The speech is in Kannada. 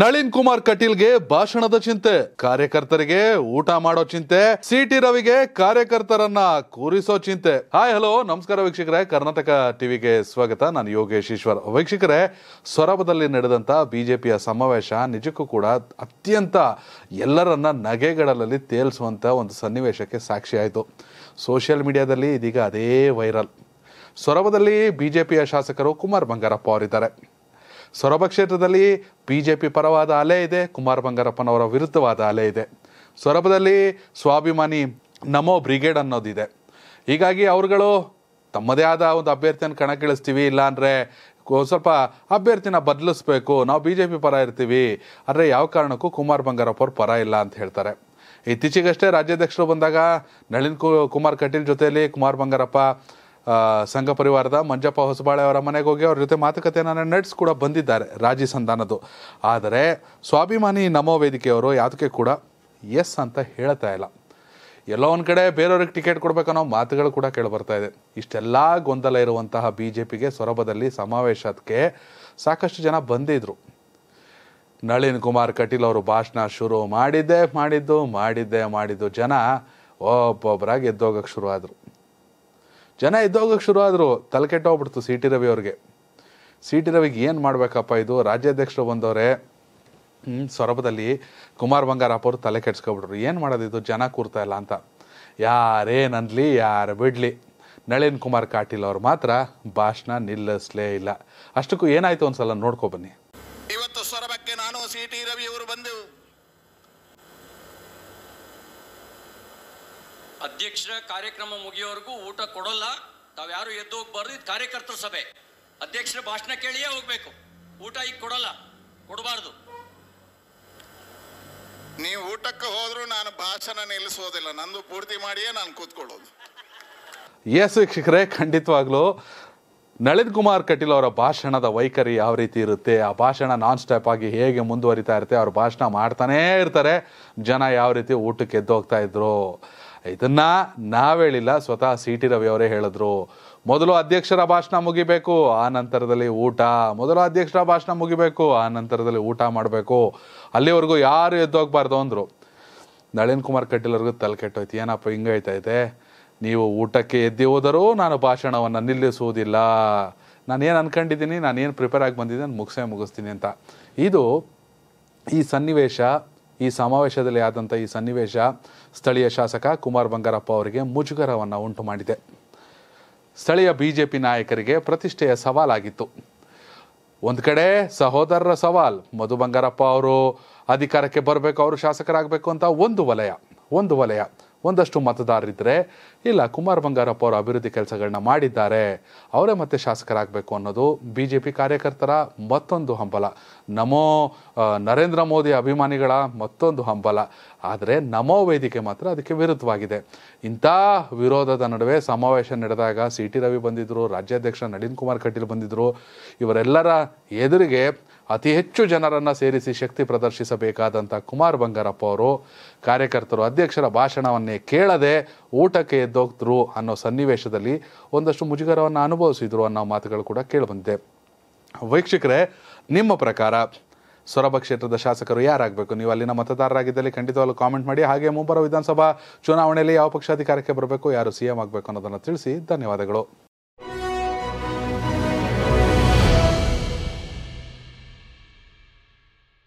ನಳಿನ್ ಕುಮಾರ್ ಕಟೀಲ್ಗೆ ಭಾಷಣದ ಚಿಂತೆ ಕಾರ್ಯಕರ್ತರಿಗೆ ಊಟ ಮಾಡೋ ಚಿಂತೆ ಸಿಟಿ ರವಿಗೆ ಕಾರ್ಯಕರ್ತರನ್ನ ಕೂರಿಸೋ ಚಿಂತೆ ಹಾಯ್ ಹಲೋ ನಮಸ್ಕಾರ ವೀಕ್ಷಕರೇ ಕರ್ನಾಟಕ ಟಿವಿಗೆ ಸ್ವಾಗತ ನಾನು ಯೋಗೇಶ್ ಈಶ್ವರ್ ವೀಕ್ಷಕರೇ ಸೊರಬದಲ್ಲಿ ನಡೆದಂತ ಬಿಜೆಪಿಯ ಸಮಾವೇಶ ನಿಜಕ್ಕೂ ಕೂಡ ಅತ್ಯಂತ ಎಲ್ಲರನ್ನ ನಗೆಗಳಲ್ಲಿ ತೇಲಿಸುವಂತ ಒಂದು ಸನ್ನಿವೇಶಕ್ಕೆ ಸಾಕ್ಷಿಯಾಯಿತು ಸೋಷಿಯಲ್ ಮೀಡಿಯಾದಲ್ಲಿ ಇದೀಗ ಅದೇ ವೈರಲ್ ಸೊರಬದಲ್ಲಿ ಬಿಜೆಪಿಯ ಶಾಸಕರು ಕುಮಾರ್ ಬಂಗಾರಪ್ಪ ಅವರಿದ್ದಾರೆ ಸೊರಬ ಕ್ಷೇತ್ರದಲ್ಲಿ ಬಿ ಜೆ ಪಿ ಪರವಾದ ಅಲೆ ಇದೆ ಕುಮಾರ್ ಬಂಗಾರಪ್ಪನವರ ವಿರುದ್ಧವಾದ ಅಲೆ ಇದೆ ಸೊರಬದಲ್ಲಿ ಸ್ವಾಭಿಮಾನಿ ನಮೋ ಬ್ರಿಗೇಡ್ ಅನ್ನೋದಿದೆ ಹೀಗಾಗಿ ಅವರುಗಳು ತಮ್ಮದೇ ಆದ ಒಂದು ಅಭ್ಯರ್ಥಿಯನ್ನು ಕಣಕ್ಕಿಳಿಸ್ತೀವಿ ಇಲ್ಲಾಂದರೆ ಸ್ವಲ್ಪ ಅಭ್ಯರ್ಥಿನ ಬದಲಿಸ್ಬೇಕು ನಾವು ಬಿ ಜೆ ಪಿ ಪರ ಇರ್ತೀವಿ ಆದರೆ ಯಾವ ಕಾರಣಕ್ಕೂ ಕುಮಾರ್ ಬಂಗಾರಪ್ಪ ಪರ ಇಲ್ಲ ಅಂತ ಹೇಳ್ತಾರೆ ಇತ್ತೀಚೆಗಷ್ಟೇ ರಾಜ್ಯಾಧ್ಯಕ್ಷರು ಬಂದಾಗ ನಳಿನ್ ಕುಮಾರ್ ಕಟೀಲ್ ಜೊತೆಯಲ್ಲಿ ಕುಮಾರ್ ಬಂಗಾರಪ್ಪ ಸಂಘ ಪರಿವಾರದ ಮಂಜಪ್ಪ ಹೊಸಬಾಳೆ ಅವರ ಮನೆಗೆ ಹೋಗಿ ಅವ್ರ ಜೊತೆ ಮಾತುಕತೆಯನ್ನು ನಡೆಸಿ ಕೂಡ ಬಂದಿದ್ದಾರೆ ರಾಜಿ ಸಂಧಾನದ್ದು ಆದರೆ ಸ್ವಾಭಿಮಾನಿ ನಮೋ ವೇದಿಕೆಯವರು ಯಾವುದಕ್ಕೆ ಕೂಡ ಎಸ್ ಅಂತ ಹೇಳ್ತಾ ಇಲ್ಲ ಎಲ್ಲೋ ಒಂದು ಕಡೆ ಬೇರೆಯವ್ರಿಗೆ ಟಿಕೆಟ್ ಕೊಡಬೇಕನ್ನೋ ಮಾತುಗಳು ಕೂಡ ಕೇಳಿಬರ್ತಾ ಇದೆ ಇಷ್ಟೆಲ್ಲ ಗೊಂದಲ ಇರುವಂತಹ ಬಿ ಜೆ ಪಿಗೆ ಸೊರಬದಲ್ಲಿ ಸಮಾವೇಶಕ್ಕೆ ಸಾಕಷ್ಟು ಜನ ಬಂದಿದ್ದರು ನಳಿನ್ ಕುಮಾರ್ ಕಟೀಲ್ ಅವರು ಭಾಷಣ ಶುರು ಮಾಡಿದ್ದೆ ಮಾಡಿದ್ದು ಮಾಡಿದ್ದೆ ಮಾಡಿದ್ದು ಜನ ಒಬ್ಬೊಬ್ಬರಾಗಿ ಎದ್ದೋಗಕ್ಕೆ ಆದರು ಜನ ಎದ್ದೋಗಕ್ಕೆ ಶುರು ಆದರೂ ತಲೆ ಕೆಟ್ಟೋಗ್ಬಿಡ್ತು ಸಿ ಟಿ ರವಿ ಅವ್ರಿಗೆ ಸಿ ಟಿ ರವಿಗೆ ಏನು ಮಾಡಬೇಕಪ್ಪ ಇದು ರಾಜ್ಯಾಧ್ಯಕ್ಷರು ಬಂದವರೇ ಸೊರಬದಲ್ಲಿ ಕುಮಾರ್ ಬಂಗಾರಪ್ಪ ಅವರು ತಲೆ ಕೆಡ್ಸ್ಕೊಬಿಟ್ರು ಏನು ಮಾಡೋದಿದು ಜನ ಕೂರ್ತಾ ಇಲ್ಲ ಅಂತ ಯಾರೇನನ್ಲಿ ಯಾರು ಬಿಡಲಿ ನಳಿನ್ ಕುಮಾರ್ ಕಾಟೀಲ್ ಅವರು ಮಾತ್ರ ಭಾಷಣ ನಿಲ್ಲಿಸ್ಲೇ ಇಲ್ಲ ಅಷ್ಟಕ್ಕೂ ಏನಾಯಿತು ಒಂದ್ಸಲ ನೋಡ್ಕೊಬನ್ನಿ ಇವತ್ತು ಸೊರಬಕ್ಕೆ ನಾನು ಸಿ ಟಿ ರವಿ ಅವರು ಬಂದು ಅಧ್ಯಕ್ಷರ ಕಾರ್ಯಕ್ರಮ ಮುಗಿಯೋವರೆಗೂ ಊಟ ಕೊಡೋಲ್ಲ ತಾವ್ಯಾರು ಎದ್ದು ಹೋಗ್ಬಾರ್ದು ಇದು ಕಾರ್ಯಕರ್ತರ ಸಭೆ ಅಧ್ಯಕ್ಷರ ಭಾಷಣ ಕೇಳಿಯೇ ಹೋಗ್ಬೇಕು ಊಟ ಈಗ ಕೊಡೋಲ್ಲ ಕೊಡಬಾರ್ದು ನೀವು ಊಟಕ್ಕೆ ಹೋದ್ರು ನಾನು ಭಾಷಣ ನಿಲ್ಲಿಸೋದಿಲ್ಲ ನಂದು ಪೂರ್ತಿ ಮಾಡಿಯೇ ನಾನು ಕೂತ್ಕೊಳ್ಳೋದು ಎಸ್ ವೀಕ್ಷಕರೇ ಖಂಡಿತವಾಗ್ಲೂ ನಳಿನ್ ಕುಮಾರ್ ಕಟೀಲ್ ಅವರ ಭಾಷಣದ ವೈಖರಿ ಯಾವ ರೀತಿ ಇರುತ್ತೆ ಆ ಭಾಷಣ ನಾನ್ ಸ್ಟಾಪ್ ಆಗಿ ಹೇಗೆ ಮುಂದುವರಿತಾ ಇರುತ್ತೆ ಅವ್ರ ಭಾಷಣ ಮಾಡ್ತಾನೇ ಇರ್ತಾರೆ ಜನ ಯಾವ ರೀತಿ ಊಟಕ್ಕೆ ಎದ್ದೋಗ್ತಾ ಇದ್ರು ಇದನ್ನು ನಾವೇಳಿಲ್ಲ ಹೇಳಿಲ್ಲ ಸ್ವತಃ ಸಿ ಟಿ ರವಿ ಅವರೇ ಹೇಳಿದ್ರು ಮೊದಲು ಅಧ್ಯಕ್ಷರ ಭಾಷಣ ಮುಗಿಬೇಕು ಆ ನಂತರದಲ್ಲಿ ಊಟ ಮೊದಲು ಅಧ್ಯಕ್ಷರ ಭಾಷಣ ಮುಗಿಬೇಕು ಆ ನಂತರದಲ್ಲಿ ಊಟ ಮಾಡಬೇಕು ಅಲ್ಲಿವರೆಗೂ ಯಾರು ಎದ್ದೋಗ್ಬಾರ್ದು ಅಂದರು ನಳಿನ್ ಕುಮಾರ್ ಕಟೀಲ್ ತಲೆ ಕೆಟ್ಟೋಯ್ತು ಏನಪ್ಪ ಹಿಂಗೈತೈತೆ ನೀವು ಊಟಕ್ಕೆ ಎದ್ದಿ ಹೋದರೂ ನಾನು ಭಾಷಣವನ್ನು ನಿಲ್ಲಿಸುವುದಿಲ್ಲ ನಾನೇನು ಅಂದ್ಕೊಂಡಿದ್ದೀನಿ ನಾನೇನು ಪ್ರಿಪೇರ್ ಆಗಿ ಬಂದಿದ್ದೀನಿ ನಾನು ಮುಗಿಸೇ ಮುಗಿಸ್ತೀನಿ ಅಂತ ಇದು ಈ ಸನ್ನಿವೇಶ ಈ ಸಮಾವೇಶದಲ್ಲಿ ಆದಂಥ ಈ ಸನ್ನಿವೇಶ ಸ್ಥಳೀಯ ಶಾಸಕ ಕುಮಾರ್ ಬಂಗಾರಪ್ಪ ಅವರಿಗೆ ಮುಜುಗರವನ್ನು ಉಂಟು ಮಾಡಿದೆ ಸ್ಥಳೀಯ ಬಿಜೆಪಿ ನಾಯಕರಿಗೆ ಪ್ರತಿಷ್ಠೆಯ ಸವಾಲಾಗಿತ್ತು ಒಂದು ಕಡೆ ಸಹೋದರರ ಸವಾಲ್ ಮಧು ಬಂಗಾರಪ್ಪ ಅವರು ಅಧಿಕಾರಕ್ಕೆ ಬರಬೇಕು ಅವರು ಶಾಸಕರಾಗಬೇಕು ಅಂತ ಒಂದು ವಲಯ ಒಂದು ವಲಯ ಒಂದಷ್ಟು ಮತದಾರರಿದ್ದರೆ ಇಲ್ಲ ಕುಮಾರ್ ಬಂಗಾರಪ್ಪ ಅವರು ಅಭಿವೃದ್ಧಿ ಕೆಲಸಗಳನ್ನ ಮಾಡಿದ್ದಾರೆ ಅವರೇ ಮತ್ತೆ ಶಾಸಕರಾಗಬೇಕು ಅನ್ನೋದು ಬಿ ಜೆ ಪಿ ಕಾರ್ಯಕರ್ತರ ಮತ್ತೊಂದು ಹಂಬಲ ನಮೋ ನರೇಂದ್ರ ಮೋದಿ ಅಭಿಮಾನಿಗಳ ಮತ್ತೊಂದು ಹಂಬಲ ಆದರೆ ನಮೋ ವೇದಿಕೆ ಮಾತ್ರ ಅದಕ್ಕೆ ವಿರುದ್ಧವಾಗಿದೆ ಇಂಥ ವಿರೋಧದ ನಡುವೆ ಸಮಾವೇಶ ನಡೆದಾಗ ಸಿ ಟಿ ರವಿ ಬಂದಿದ್ದರು ರಾಜ್ಯಾಧ್ಯಕ್ಷ ನಳಿನ್ ಕುಮಾರ್ ಕಟೀಲ್ ಬಂದಿದ್ದರು ಇವರೆಲ್ಲರ ಎದುರಿಗೆ ಅತಿ ಹೆಚ್ಚು ಜನರನ್ನು ಸೇರಿಸಿ ಶಕ್ತಿ ಪ್ರದರ್ಶಿಸಬೇಕಾದಂಥ ಕುಮಾರ್ ಬಂಗಾರಪ್ಪ ಅವರು ಕಾರ್ಯಕರ್ತರು ಅಧ್ಯಕ್ಷರ ಭಾಷಣವನ್ನೇ ಕೇಳದೆ ಊಟಕ್ಕೆ ಎದ್ದೋಗ್ತರು ಅನ್ನೋ ಸನ್ನಿವೇಶದಲ್ಲಿ ಒಂದಷ್ಟು ಮುಜುಗರವನ್ನು ಅನುಭವಿಸಿದ್ರು ಅನ್ನೋ ಮಾತುಗಳು ಕೂಡ ಕೇಳಿಬಂದಿದೆ ವೀಕ್ಷಕರೇ ನಿಮ್ಮ ಪ್ರಕಾರ ಸೊರಬ ಕ್ಷೇತ್ರದ ಶಾಸಕರು ಯಾರಾಗಬೇಕು ನೀವು ಅಲ್ಲಿನ ಮತದಾರರಾಗಿದ್ದಲ್ಲಿ ಖಂಡಿತವಾಗ್ಲೂ ಕಾಮೆಂಟ್ ಮಾಡಿ ಹಾಗೆ ಮುಂಬರುವ ವಿಧಾನಸಭಾ ಚುನಾವಣೆಯಲ್ಲಿ ಯಾವ ಪಕ್ಷ ಅಧಿಕಾರಕ್ಕೆ ಬರಬೇಕು ಯಾರು ಸಿ ಆಗಬೇಕು ಅನ್ನೋದನ್ನು ತಿಳಿಸಿ ಧನ್ಯವಾದಗಳು